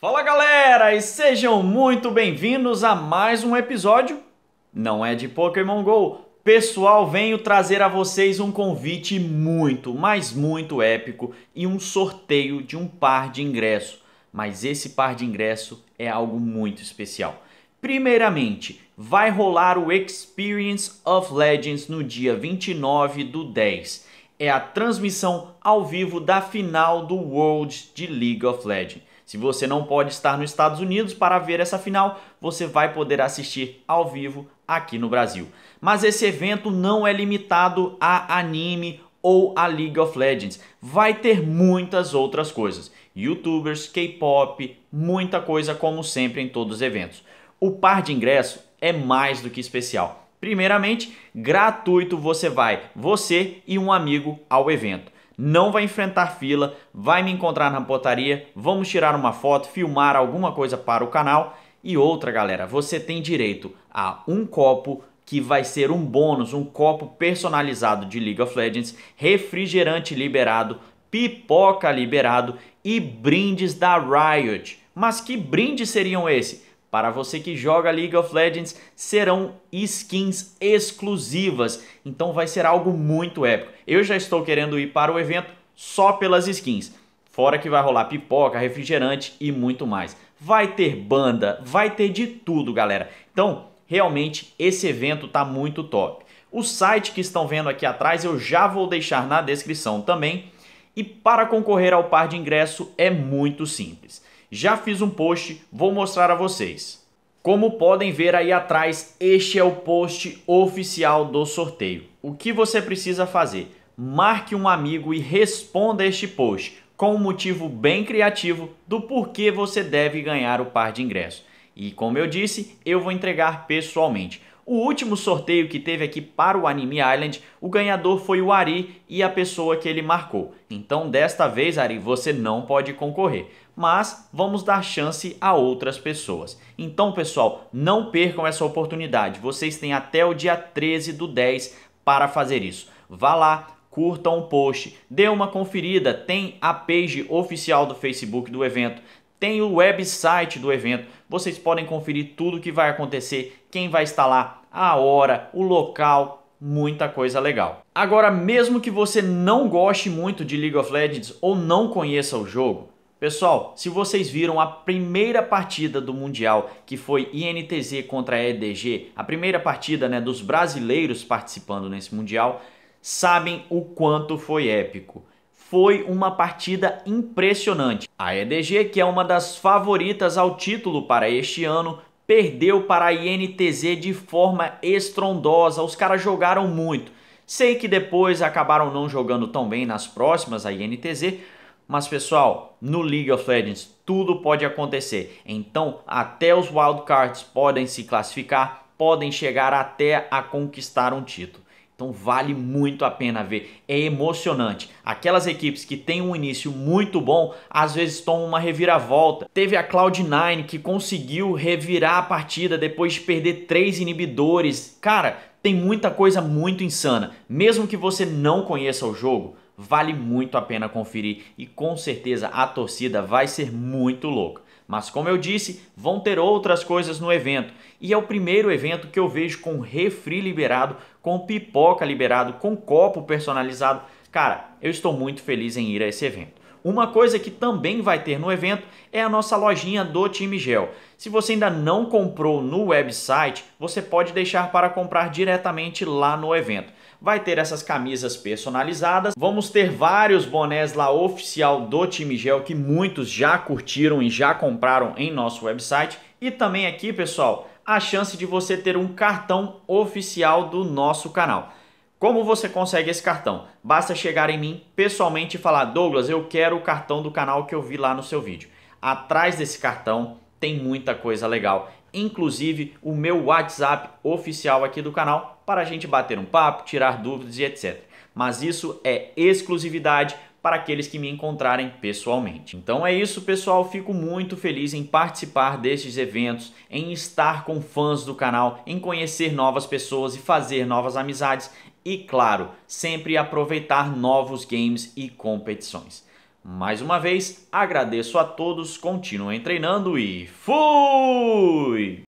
Fala galera e sejam muito bem-vindos a mais um episódio. Não é de Pokémon Go. Pessoal, venho trazer a vocês um convite muito, mas muito épico e um sorteio de um par de ingresso. Mas esse par de ingresso é algo muito especial. Primeiramente, vai rolar o Experience of Legends no dia 29 do 10. É a transmissão ao vivo da final do World de League of Legends se você não pode estar nos Estados Unidos para ver essa final, você vai poder assistir ao vivo aqui no Brasil. Mas esse evento não é limitado a anime ou a League of Legends. Vai ter muitas outras coisas. Youtubers, K-pop, muita coisa como sempre em todos os eventos. O par de ingresso é mais do que especial. Primeiramente, gratuito você vai, você e um amigo ao evento não vai enfrentar fila, vai me encontrar na portaria, vamos tirar uma foto, filmar alguma coisa para o canal. E outra, galera, você tem direito a um copo que vai ser um bônus, um copo personalizado de League of Legends, refrigerante liberado, pipoca liberado e brindes da Riot. Mas que brindes seriam esse? Para você que joga League of Legends, serão skins exclusivas, então vai ser algo muito épico. Eu já estou querendo ir para o evento só pelas skins, fora que vai rolar pipoca, refrigerante e muito mais. Vai ter banda, vai ter de tudo, galera. Então, realmente esse evento tá muito top. O site que estão vendo aqui atrás eu já vou deixar na descrição também. E para concorrer ao par de ingresso é muito simples. Já fiz um post, vou mostrar a vocês. Como podem ver aí atrás, este é o post oficial do sorteio. O que você precisa fazer? Marque um amigo e responda este post com um motivo bem criativo do porquê você deve ganhar o par de ingressos. E como eu disse, eu vou entregar pessoalmente. O último sorteio que teve aqui para o Anime Island, o ganhador foi o Ari e a pessoa que ele marcou. Então desta vez, Ari, você não pode concorrer. Mas vamos dar chance a outras pessoas. Então pessoal, não percam essa oportunidade. Vocês têm até o dia 13 do 10 para fazer isso. Vá lá, curta um post, dê uma conferida, tem a page oficial do Facebook do evento, tem o website do evento, vocês podem conferir tudo o que vai acontecer, quem vai estar lá, a hora, o local, muita coisa legal. Agora, mesmo que você não goste muito de League of Legends ou não conheça o jogo, pessoal, se vocês viram a primeira partida do Mundial, que foi INTZ contra a EDG, a primeira partida né, dos brasileiros participando nesse Mundial, sabem o quanto foi épico. Foi uma partida impressionante. A EDG, que é uma das favoritas ao título para este ano, perdeu para a INTZ de forma estrondosa. Os caras jogaram muito. Sei que depois acabaram não jogando tão bem nas próximas a INTZ, mas pessoal, no League of Legends tudo pode acontecer. Então, até os wildcards podem se classificar, podem chegar até a conquistar um título. Então vale muito a pena ver, é emocionante. Aquelas equipes que têm um início muito bom, às vezes tomam uma reviravolta. Teve a Cloud9 que conseguiu revirar a partida depois de perder três inibidores. Cara, tem muita coisa muito insana. Mesmo que você não conheça o jogo, vale muito a pena conferir e com certeza a torcida vai ser muito louca. Mas como eu disse, vão ter outras coisas no evento. E é o primeiro evento que eu vejo com refri liberado, com pipoca liberado, com copo personalizado. Cara, eu estou muito feliz em ir a esse evento. Uma coisa que também vai ter no evento é a nossa lojinha do Time Gel. Se você ainda não comprou no website, você pode deixar para comprar diretamente lá no evento. Vai ter essas camisas personalizadas, vamos ter vários bonés lá oficial do Time Gel que muitos já curtiram e já compraram em nosso website. E também aqui, pessoal, a chance de você ter um cartão oficial do nosso canal. Como você consegue esse cartão? Basta chegar em mim pessoalmente e falar: Douglas, eu quero o cartão do canal que eu vi lá no seu vídeo. Atrás desse cartão tem muita coisa legal, inclusive o meu WhatsApp oficial aqui do canal para a gente bater um papo, tirar dúvidas e etc. Mas isso é exclusividade para aqueles que me encontrarem pessoalmente. Então é isso, pessoal. Fico muito feliz em participar destes eventos, em estar com fãs do canal, em conhecer novas pessoas e fazer novas amizades e, claro, sempre aproveitar novos games e competições. Mais uma vez, agradeço a todos, continuem treinando e fui!